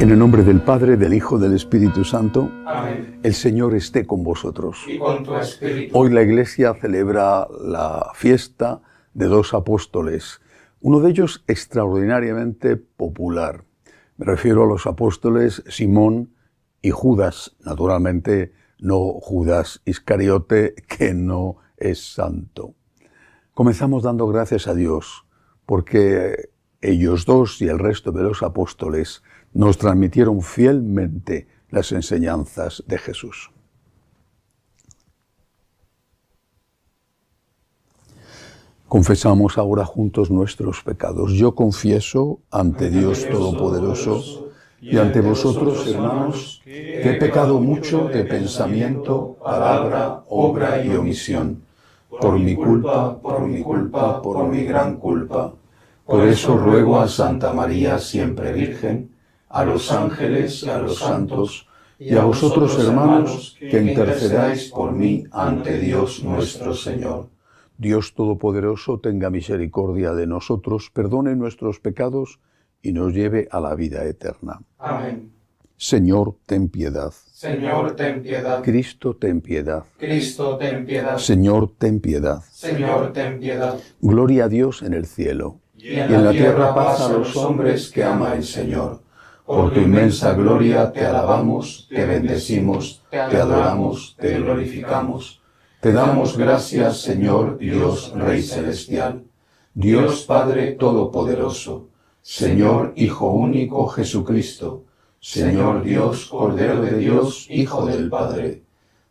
En el nombre del Padre, del Hijo, del Espíritu Santo. El Señor esté con vosotros. Y con tu espíritu. Hoy la Iglesia celebra la fiesta de dos apóstoles, uno de ellos extraordinariamente popular. Me refiero a los apóstoles Simón y Judas, naturalmente no Judas Iscariote, que no es santo. Comenzamos dando gracias a Dios, porque ellos dos y el resto de los apóstoles nos transmitieron fielmente las enseñanzas de Jesús. Confesamos ahora juntos nuestros pecados. Yo confieso ante Dios Todopoderoso y ante vosotros, hermanos, que he pecado mucho de pensamiento, palabra, obra y omisión, por mi culpa, por mi culpa, por mi gran culpa. Por eso ruego a Santa María, siempre Virgen, a los ángeles y a los santos, y a vosotros hermanos que intercedáis por mí ante Dios nuestro Señor. Dios Todopoderoso tenga misericordia de nosotros, perdone nuestros pecados y nos lleve a la vida eterna. Amén. Señor, ten piedad. Señor, ten piedad. Cristo, ten piedad. Cristo, ten piedad. Señor, ten piedad. Señor, ten piedad. Gloria a Dios en el cielo. Y en, la, tierra, tierra paz a los hombres que ama el Señor. Por tu inmensa gloria te alabamos, te bendecimos, te adoramos, te glorificamos. Te damos gracias, Señor Dios Rey Celestial, Dios Padre Todopoderoso, Señor Hijo Único Jesucristo, Señor Dios Cordero de Dios, Hijo del Padre.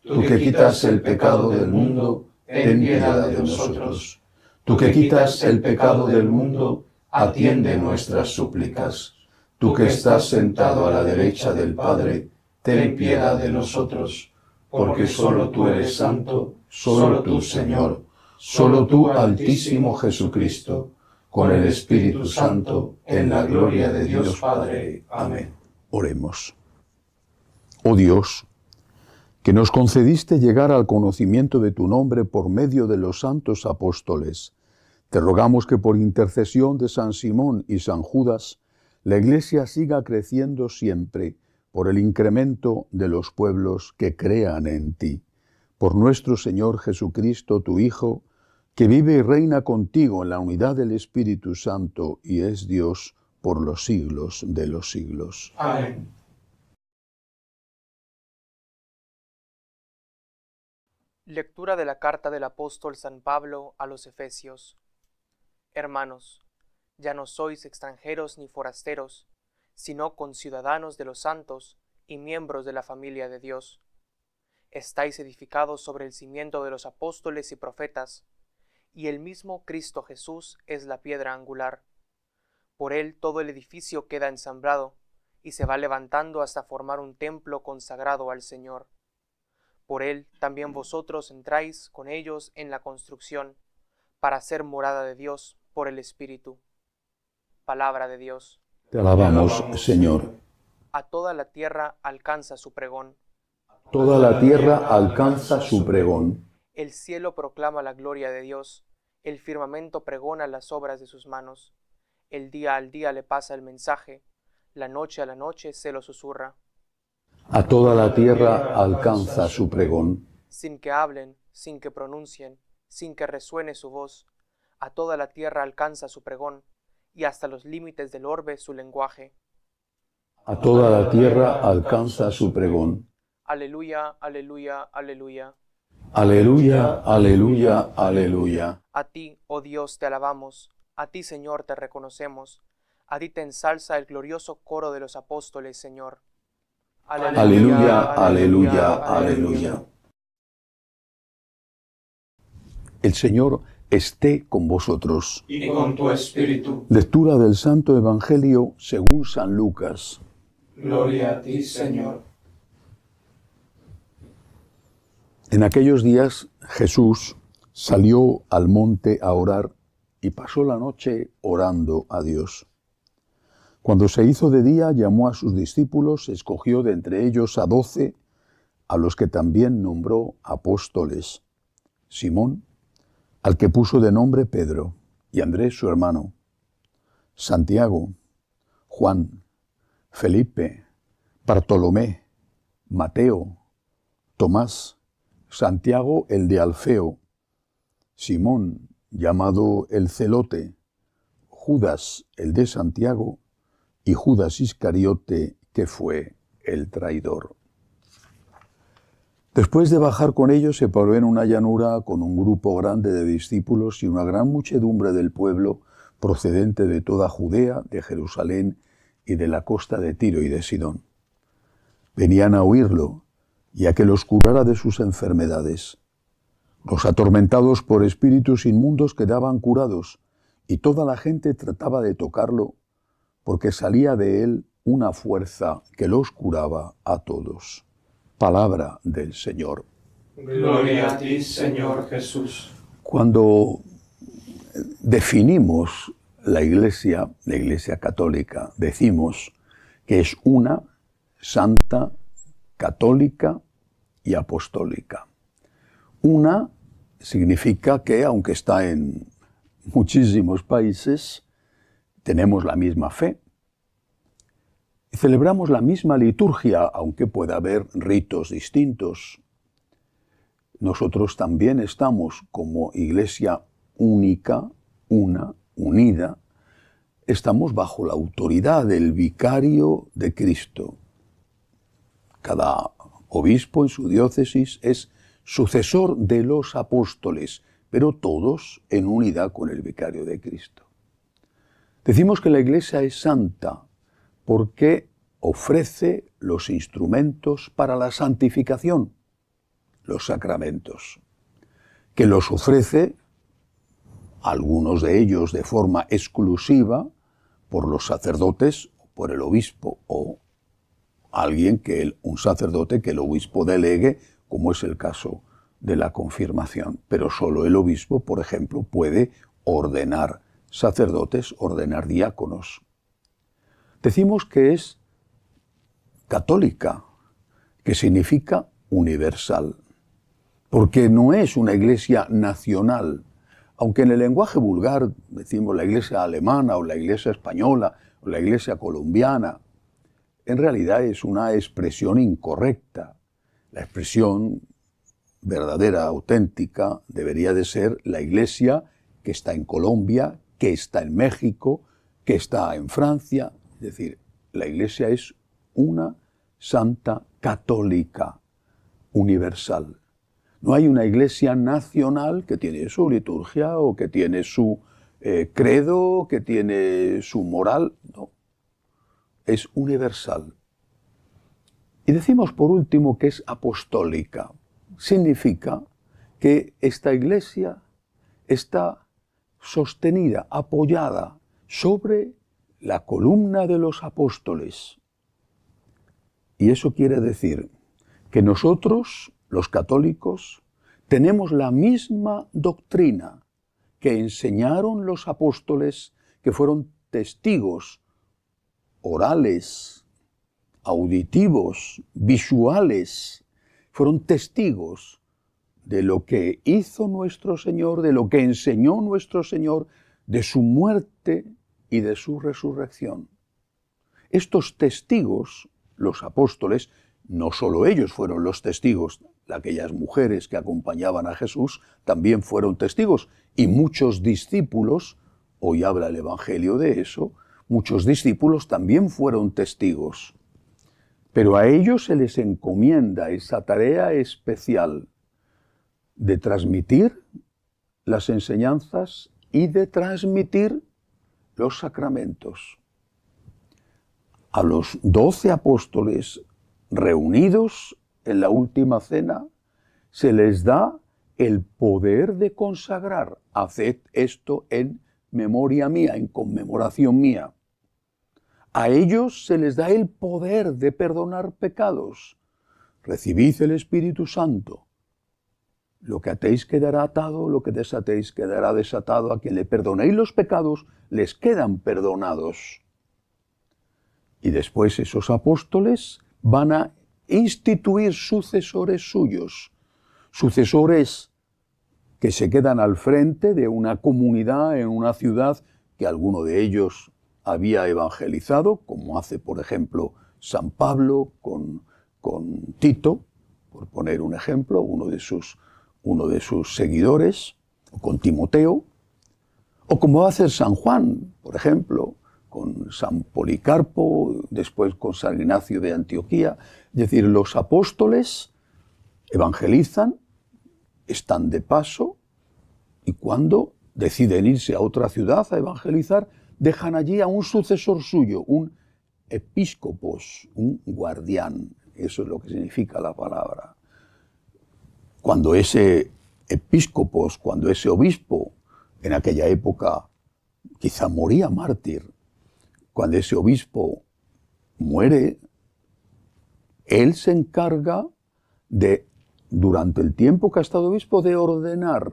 Tú que quitas el pecado del mundo, ten piedad de nosotros. Tú que quitas el pecado del mundo, atiende nuestras súplicas Tú que estás sentado a la derecha del Padre, ten piedad de nosotros, porque solo tú eres santo, solo tú, Señor, solo tú, Altísimo Jesucristo, con el Espíritu Santo, en la gloria de Dios Padre. Amén. Oremos. Oh Dios, que nos concediste llegar al conocimiento de tu nombre por medio de los santos apóstoles, te rogamos que por intercesión de San Simón y San Judas, la Iglesia siga creciendo siempre por el incremento de los pueblos que crean en ti. Por nuestro Señor Jesucristo, tu Hijo, que vive y reina contigo en la unidad del Espíritu Santo y es Dios por los siglos de los siglos. Amén. Lectura de la carta del apóstol San Pablo a los Efesios. Hermanos, ya no sois extranjeros ni forasteros, sino conciudadanos de los santos y miembros de la familia de Dios. Estáis edificados sobre el cimiento de los apóstoles y profetas, y el mismo Cristo Jesús es la piedra angular. Por él todo el edificio queda ensamblado, y se va levantando hasta formar un templo consagrado al Señor. Por él también vosotros entráis con ellos en la construcción, para ser morada de Dios por el Espíritu palabra de Dios. Te alabamos, Señor. A toda la tierra alcanza su pregón. Toda la tierra alcanza su pregón. El cielo proclama la gloria de Dios. El firmamento pregona las obras de sus manos. El día al día le pasa el mensaje. La noche a la noche se lo susurra. A toda la tierra alcanza su pregón. Sin que hablen, sin que pronuncien, sin que resuene su voz. A toda la tierra alcanza su pregón y hasta los límites del orbe su lenguaje. A toda la tierra alcanza su pregón. Aleluya, aleluya, aleluya. Aleluya, aleluya, aleluya. A ti, oh Dios, te alabamos, a ti, Señor, te reconocemos, a ti te ensalza el glorioso coro de los apóstoles, Señor. aleluya. aleluya. aleluya. El Señor esté con vosotros. Y con tu espíritu. Lectura del Santo Evangelio según San Lucas. Gloria a ti, Señor. En aquellos días Jesús salió al monte a orar y pasó la noche orando a Dios. Cuando se hizo de día, llamó a sus discípulos, escogió de entre ellos a doce, a los que también nombró apóstoles. Simón, al que puso de nombre Pedro, y Andrés su hermano, Santiago, Juan, Felipe, Bartolomé, Mateo, Tomás, Santiago el de Alfeo, Simón, llamado el Celote, Judas el de Santiago, y Judas Iscariote, que fue el traidor. Después de bajar con ellos, se paró en una llanura con un grupo grande de discípulos y una gran muchedumbre del pueblo procedente de toda Judea, de Jerusalén y de la costa de Tiro y de Sidón. Venían a oírlo y a que los curara de sus enfermedades. Los atormentados por espíritus inmundos quedaban curados y toda la gente trataba de tocarlo porque salía de él una fuerza que los curaba a todos. Palabra del Señor. Gloria a ti, Señor Jesús. Cuando definimos la Iglesia, la Iglesia católica, decimos que es una santa, católica y apostólica. Una significa que, aunque está en muchísimos países, tenemos la misma fe, Celebramos la misma liturgia, aunque pueda haber ritos distintos. Nosotros también estamos como iglesia única, una, unida, estamos bajo la autoridad del vicario de Cristo. Cada obispo en su diócesis es sucesor de los apóstoles, pero todos en unidad con el vicario de Cristo. Decimos que la iglesia es santa, porque ofrece los instrumentos para la santificación, los sacramentos, que los ofrece, algunos de ellos de forma exclusiva, por los sacerdotes, por el obispo o alguien que un sacerdote que el obispo delegue, como es el caso de la confirmación. Pero solo el obispo, por ejemplo, puede ordenar sacerdotes, ordenar diáconos. Decimos que es católica, que significa universal, porque no es una iglesia nacional, aunque en el lenguaje vulgar decimos la iglesia alemana o la iglesia española o la iglesia colombiana, en realidad es una expresión incorrecta. La expresión verdadera, auténtica, debería de ser la iglesia que está en Colombia, que está en México, que está en Francia, es decir, la Iglesia es una santa católica universal. No hay una Iglesia nacional que tiene su liturgia o que tiene su eh, credo, que tiene su moral. No. Es universal. Y decimos por último que es apostólica. Significa que esta Iglesia está sostenida, apoyada sobre la columna de los apóstoles. Y eso quiere decir que nosotros, los católicos, tenemos la misma doctrina que enseñaron los apóstoles que fueron testigos orales, auditivos, visuales, fueron testigos de lo que hizo nuestro Señor, de lo que enseñó nuestro Señor, de su muerte, y de su resurrección. Estos testigos, los apóstoles, no solo ellos fueron los testigos, aquellas mujeres que acompañaban a Jesús también fueron testigos y muchos discípulos, hoy habla el Evangelio de eso, muchos discípulos también fueron testigos. Pero a ellos se les encomienda esa tarea especial de transmitir las enseñanzas y de transmitir los sacramentos. A los doce apóstoles reunidos en la última cena, se les da el poder de consagrar. Haced esto en memoria mía, en conmemoración mía. A ellos se les da el poder de perdonar pecados. Recibid el Espíritu Santo. Lo que atéis quedará atado, lo que desatéis quedará desatado. A quien le perdonéis los pecados, les quedan perdonados. Y después esos apóstoles van a instituir sucesores suyos, sucesores que se quedan al frente de una comunidad en una ciudad que alguno de ellos había evangelizado, como hace por ejemplo San Pablo con, con Tito, por poner un ejemplo, uno de sus uno de sus seguidores, o con Timoteo, o como va a hacer San Juan, por ejemplo, con San Policarpo, después con San Ignacio de Antioquía. Es decir, los apóstoles evangelizan, están de paso, y cuando deciden irse a otra ciudad a evangelizar, dejan allí a un sucesor suyo, un episcopos, un guardián. Eso es lo que significa la palabra cuando ese episcopos, cuando ese obispo, en aquella época quizá moría mártir, cuando ese obispo muere, él se encarga de, durante el tiempo que ha estado obispo, de ordenar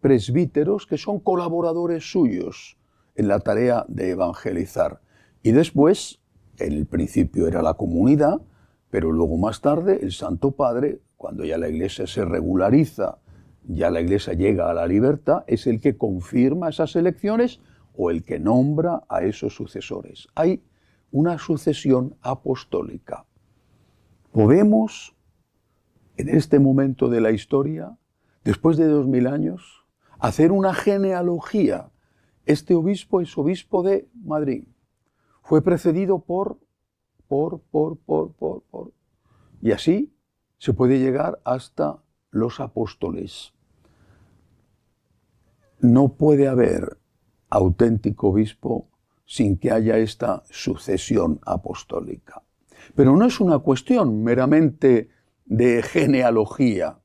presbíteros que son colaboradores suyos en la tarea de evangelizar. Y después, en el principio era la comunidad, pero luego más tarde el Santo Padre, cuando ya la Iglesia se regulariza, ya la Iglesia llega a la libertad, es el que confirma esas elecciones o el que nombra a esos sucesores. Hay una sucesión apostólica. Podemos, en este momento de la historia, después de dos mil años, hacer una genealogía. Este obispo es obispo de Madrid. Fue precedido por por, por, por, por, por. Y así se puede llegar hasta los apóstoles. No puede haber auténtico obispo sin que haya esta sucesión apostólica. Pero no es una cuestión meramente de genealogía,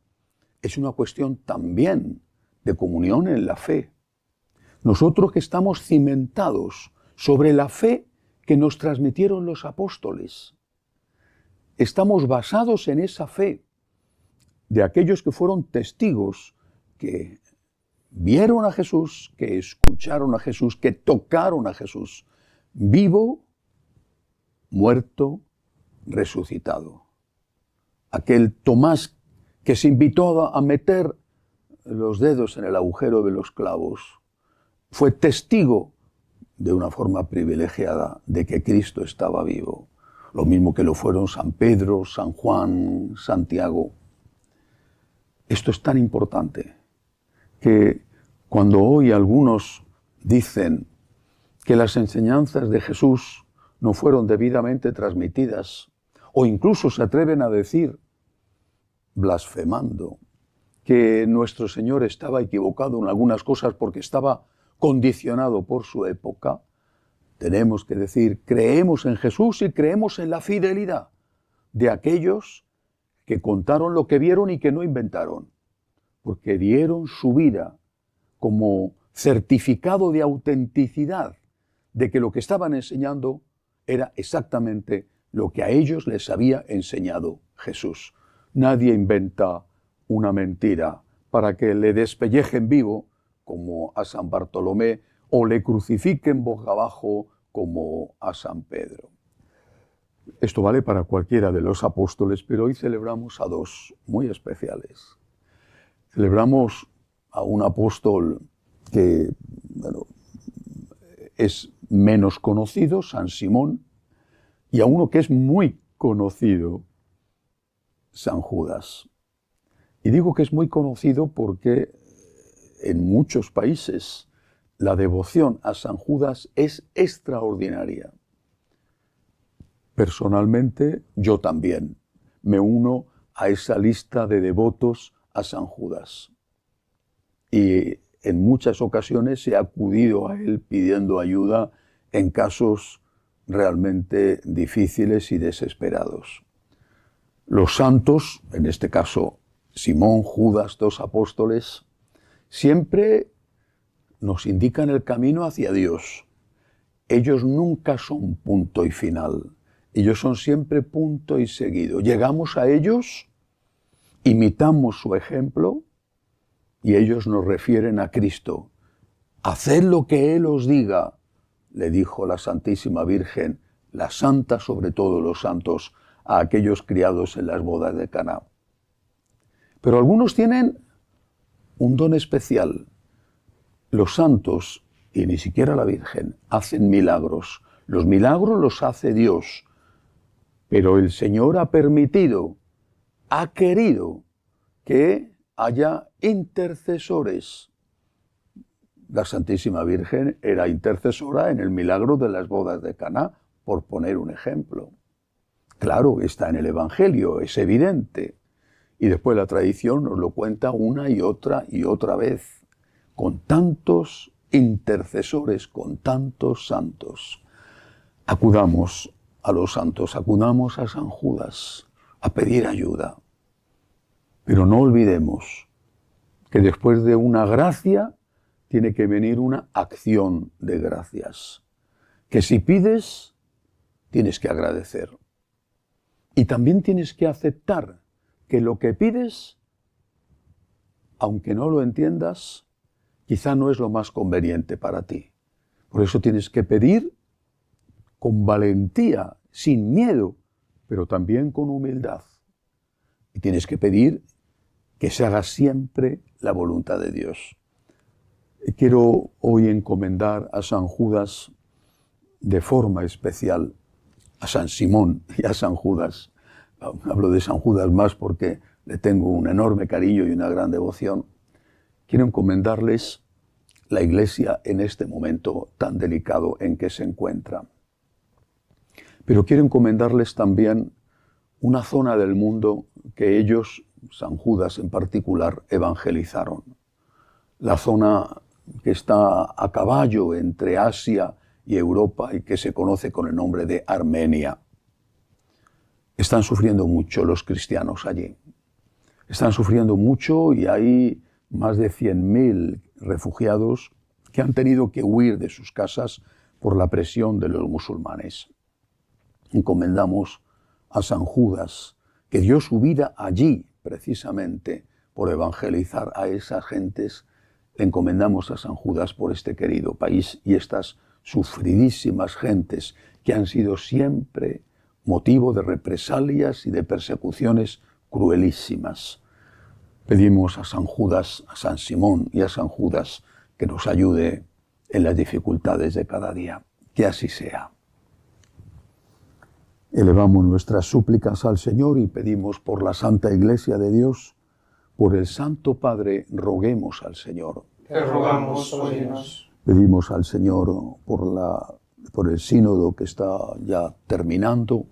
es una cuestión también de comunión en la fe. Nosotros que estamos cimentados sobre la fe que nos transmitieron los apóstoles. Estamos basados en esa fe de aquellos que fueron testigos, que vieron a Jesús, que escucharon a Jesús, que tocaron a Jesús, vivo, muerto, resucitado. Aquel Tomás que se invitó a meter los dedos en el agujero de los clavos, fue testigo de una forma privilegiada de que Cristo estaba vivo, lo mismo que lo fueron San Pedro, San Juan, Santiago. Esto es tan importante que cuando hoy algunos dicen que las enseñanzas de Jesús no fueron debidamente transmitidas, o incluso se atreven a decir, blasfemando, que nuestro Señor estaba equivocado en algunas cosas porque estaba condicionado por su época, tenemos que decir, creemos en Jesús y creemos en la fidelidad de aquellos que contaron lo que vieron y que no inventaron, porque dieron su vida como certificado de autenticidad de que lo que estaban enseñando era exactamente lo que a ellos les había enseñado Jesús. Nadie inventa una mentira para que le despellejen vivo como a San Bartolomé, o le crucifiquen boca abajo como a San Pedro. Esto vale para cualquiera de los apóstoles, pero hoy celebramos a dos muy especiales. Celebramos a un apóstol que es menos conocido, San Simón, y a uno que es muy conocido, San Judas. Y digo que es muy conocido porque en muchos países la devoción a San Judas es extraordinaria. Personalmente, yo también me uno a esa lista de devotos a San Judas. Y en muchas ocasiones he acudido a él pidiendo ayuda en casos realmente difíciles y desesperados. Los santos, en este caso Simón, Judas, dos apóstoles, siempre nos indican el camino hacia Dios. Ellos nunca son punto y final. Ellos son siempre punto y seguido. Llegamos a ellos, imitamos su ejemplo y ellos nos refieren a Cristo. Haced lo que Él os diga, le dijo la Santísima Virgen, la Santa sobre todos los santos, a aquellos criados en las bodas de Cana. Pero algunos tienen un don especial. Los santos, y ni siquiera la Virgen, hacen milagros. Los milagros los hace Dios, pero el Señor ha permitido, ha querido que haya intercesores. La Santísima Virgen era intercesora en el milagro de las bodas de Caná, por poner un ejemplo. Claro, está en el Evangelio, es evidente. Y después la tradición nos lo cuenta una y otra y otra vez, con tantos intercesores, con tantos santos. Acudamos a los santos, acudamos a San Judas a pedir ayuda. Pero no olvidemos que después de una gracia tiene que venir una acción de gracias. Que si pides, tienes que agradecer. Y también tienes que aceptar que lo que pides, aunque no lo entiendas, quizá no es lo más conveniente para ti. Por eso tienes que pedir con valentía, sin miedo, pero también con humildad. Y tienes que pedir que se haga siempre la voluntad de Dios. Quiero hoy encomendar a San Judas de forma especial, a San Simón y a San Judas hablo de San Judas más porque le tengo un enorme cariño y una gran devoción, quiero encomendarles la Iglesia en este momento tan delicado en que se encuentra. Pero quiero encomendarles también una zona del mundo que ellos, San Judas en particular, evangelizaron. La zona que está a caballo entre Asia y Europa y que se conoce con el nombre de Armenia. Están sufriendo mucho los cristianos allí. Están sufriendo mucho y hay más de 100.000 refugiados que han tenido que huir de sus casas por la presión de los musulmanes. Encomendamos a San Judas que dio su vida allí precisamente por evangelizar a esas gentes. encomendamos a San Judas por este querido país y estas sufridísimas gentes que han sido siempre motivo de represalias y de persecuciones cruelísimas. Pedimos a San Judas, a San Simón y a San Judas que nos ayude en las dificultades de cada día. Que así sea. Elevamos nuestras súplicas al Señor y pedimos por la Santa Iglesia de Dios, por el Santo Padre, roguemos al Señor. Te rogamos, óyenos. Oh pedimos al Señor por, la, por el sínodo que está ya terminando,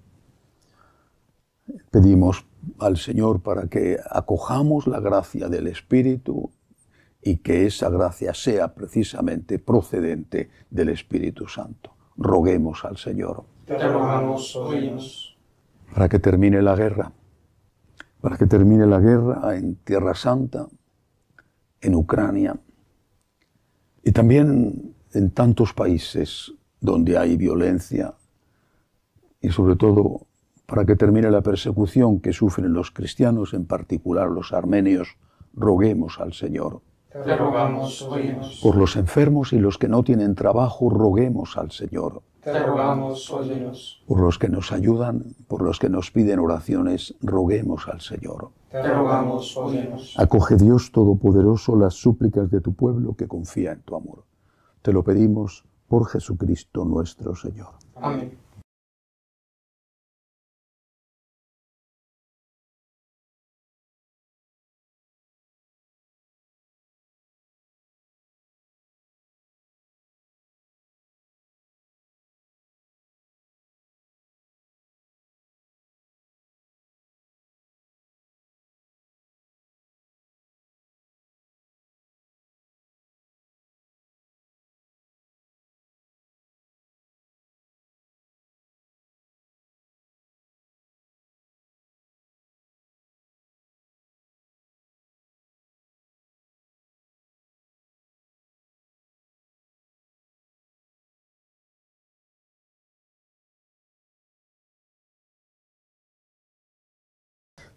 pedimos al Señor para que acojamos la gracia del Espíritu y que esa gracia sea precisamente procedente del Espíritu Santo. Roguemos al Señor. Para que termine la guerra, para que termine la guerra en Tierra Santa, en Ucrania y también en tantos países donde hay violencia y sobre todo para que termine la persecución que sufren los cristianos, en particular los armenios, roguemos al Señor. Te rogamos, Por los enfermos y los que no tienen trabajo, roguemos al Señor. Te rogamos, Por los que nos ayudan, por los que nos piden oraciones, roguemos al Señor. Te rogamos, Acoge Dios Todopoderoso las súplicas de tu pueblo que confía en tu amor. Te lo pedimos por Jesucristo nuestro Señor. Amén.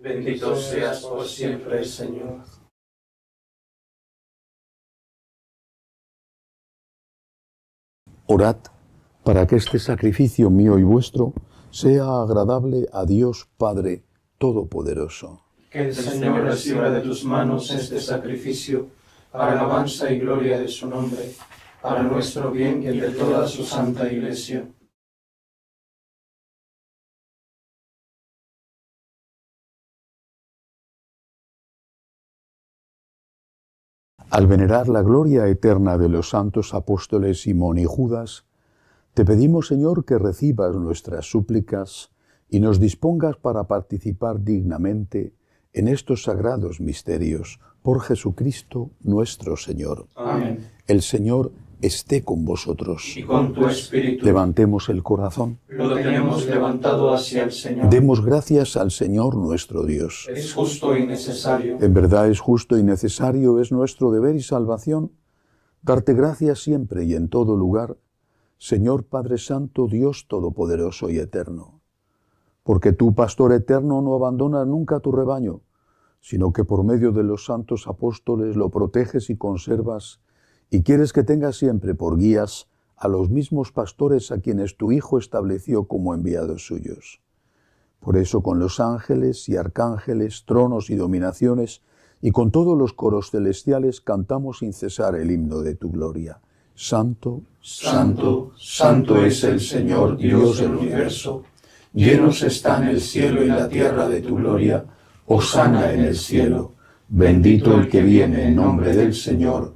Bendito seas por siempre, Señor. Orad para que este sacrificio mío y vuestro sea agradable a Dios Padre Todopoderoso. Que el Señor reciba de tus manos este sacrificio para alabanza y gloria de su nombre, para nuestro bien y el de toda su santa iglesia Al venerar la gloria eterna de los santos apóstoles Simón y Judas, te pedimos, Señor, que recibas nuestras súplicas y nos dispongas para participar dignamente en estos sagrados misterios por Jesucristo nuestro Señor. Amén. El Señor esté con vosotros. Y con tu espíritu. Levantemos el corazón. Lo tenemos levantado hacia el Señor. Demos gracias al Señor nuestro Dios. Es justo y necesario. En verdad es justo y necesario, es nuestro deber y salvación darte gracias siempre y en todo lugar, Señor Padre Santo, Dios Todopoderoso y Eterno. Porque tú, Pastor Eterno, no abandonas nunca tu rebaño, sino que por medio de los santos apóstoles lo proteges y conservas y quieres que tenga siempre por guías a los mismos pastores a quienes tu Hijo estableció como enviados suyos. Por eso con los ángeles y arcángeles, tronos y dominaciones, y con todos los coros celestiales cantamos sin cesar el himno de tu gloria. Santo, santo, santo es el Señor Dios del universo, llenos están el cielo y la tierra de tu gloria, Osana en el cielo, bendito el que viene en nombre del Señor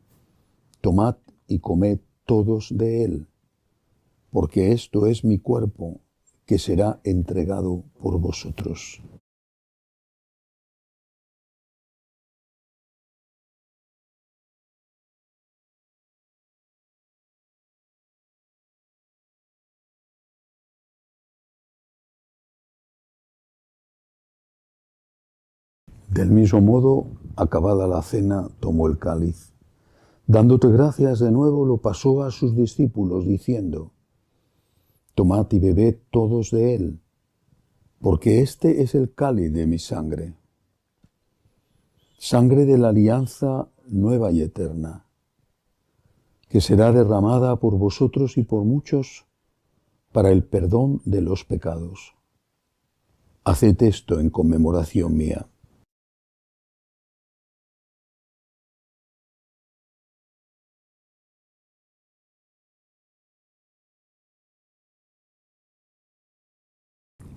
tomad y comed todos de él, porque esto es mi cuerpo que será entregado por vosotros. Del mismo modo, acabada la cena, tomó el cáliz Dándote gracias de nuevo, lo pasó a sus discípulos, diciendo, Tomad y bebed todos de él, porque este es el cáliz de mi sangre, sangre de la alianza nueva y eterna, que será derramada por vosotros y por muchos para el perdón de los pecados. Haced esto en conmemoración mía.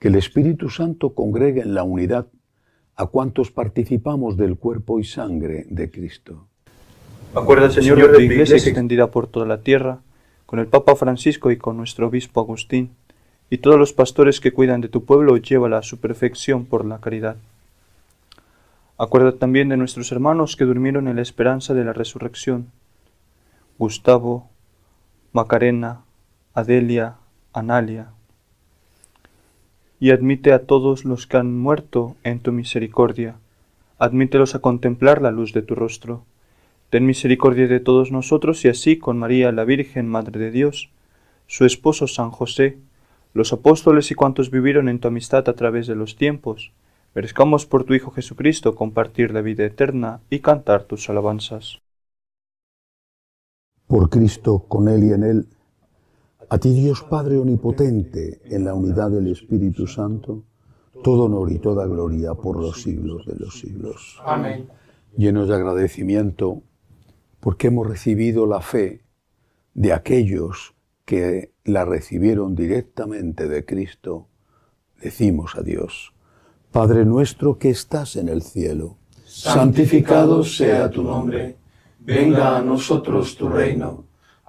que el Espíritu Santo congregue en la unidad a cuantos participamos del cuerpo y sangre de Cristo. Acuerda, Señor, de tu iglesia extendida por toda la tierra, con el Papa Francisco y con nuestro obispo Agustín, y todos los pastores que cuidan de tu pueblo, llévala a su perfección por la caridad. Acuerda también de nuestros hermanos que durmieron en la esperanza de la resurrección. Gustavo, Macarena, Adelia, Analia, y admite a todos los que han muerto en tu misericordia. Admítelos a contemplar la luz de tu rostro. Ten misericordia de todos nosotros y así con María la Virgen, Madre de Dios, su esposo San José, los apóstoles y cuantos vivieron en tu amistad a través de los tiempos, merezcamos por tu Hijo Jesucristo compartir la vida eterna y cantar tus alabanzas. Por Cristo, con Él y en Él a ti Dios Padre Omnipotente, en la unidad del Espíritu Santo, todo honor y toda gloria por los siglos de los siglos. Amén. Llenos de agradecimiento porque hemos recibido la fe de aquellos que la recibieron directamente de Cristo, decimos a Dios, Padre nuestro que estás en el cielo, santificado sea tu nombre, venga a nosotros tu reino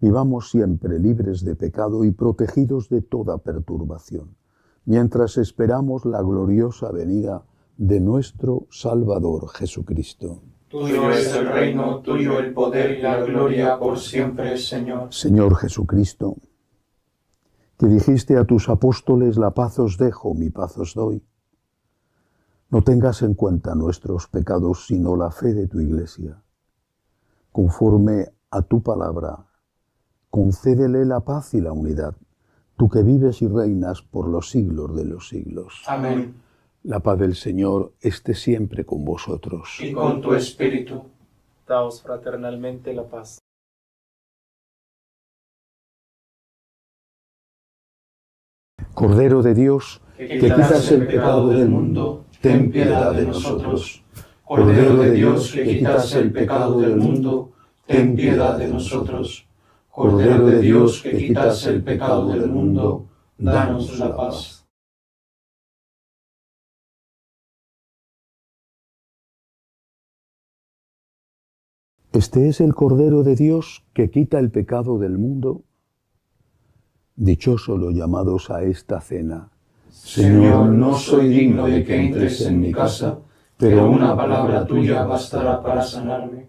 Vivamos siempre libres de pecado y protegidos de toda perturbación, mientras esperamos la gloriosa venida de nuestro Salvador Jesucristo. Tuyo es el reino, tuyo el poder y la gloria por siempre, Señor. Señor Jesucristo, que dijiste a tus apóstoles, la paz os dejo, mi paz os doy. No tengas en cuenta nuestros pecados, sino la fe de tu iglesia. Conforme a tu palabra, concédele la paz y la unidad, tú que vives y reinas por los siglos de los siglos. Amén. La paz del Señor esté siempre con vosotros. Y con tu espíritu. Daos fraternalmente la paz. Cordero de Dios, que quitas el pecado del mundo, ten piedad de nosotros. Cordero de Dios, que quitas el pecado del mundo, ten piedad de nosotros. Cordero de Dios que quitas el pecado del mundo, danos la paz. Este es el Cordero de Dios que quita el pecado del mundo. Dichoso los llamados a esta cena. Señor, no soy digno de que entres en mi casa, pero una palabra tuya bastará para sanarme.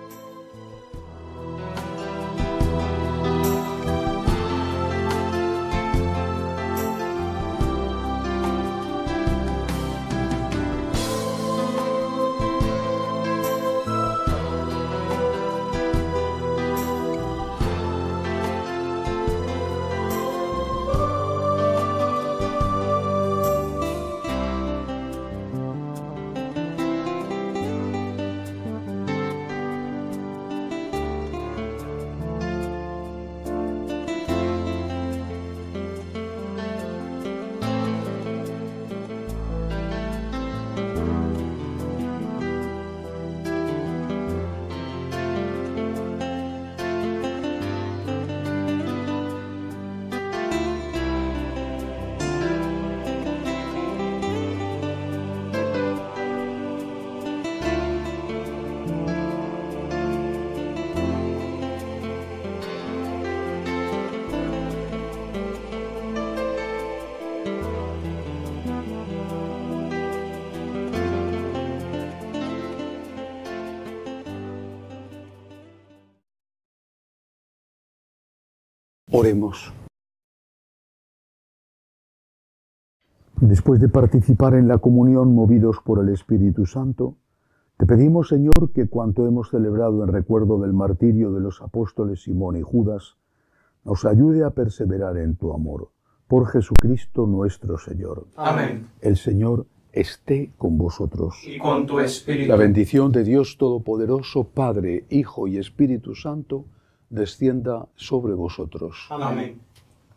Oremos. Después de participar en la comunión movidos por el Espíritu Santo, te pedimos, Señor, que cuanto hemos celebrado en recuerdo del martirio de los apóstoles Simón y Judas, nos ayude a perseverar en tu amor. Por Jesucristo nuestro Señor. Amén. El Señor esté con vosotros. Y con tu espíritu. La bendición de Dios Todopoderoso, Padre, Hijo y Espíritu Santo, descienda sobre vosotros. Amén.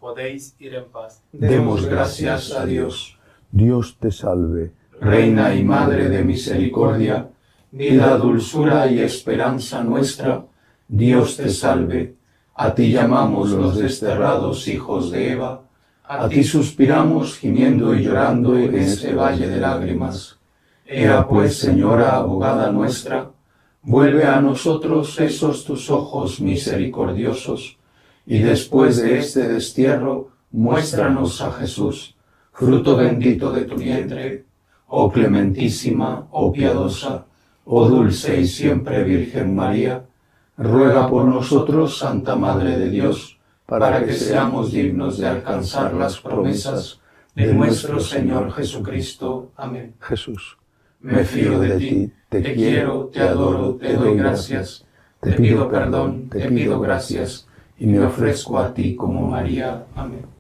Podéis ir en paz. Demos gracias a Dios. Dios te salve, Reina y Madre de Misericordia, vida, dulzura y esperanza nuestra. Dios te salve. A ti llamamos los desterrados hijos de Eva. A ti suspiramos gimiendo y llorando en este valle de lágrimas. Ea pues, Señora, abogada nuestra, Vuelve a nosotros esos tus ojos misericordiosos, y después de este destierro, muéstranos a Jesús, fruto bendito de tu vientre, oh clementísima, oh piadosa, oh dulce y siempre Virgen María, ruega por nosotros, Santa Madre de Dios, para que seamos dignos de alcanzar las promesas de nuestro Señor Jesucristo. Amén. Jesús me fío de ti, te, quiero, te adoro, te doy gracias, te pido perdón, te pido gracias, y me ofrezco a ti como María. Amén.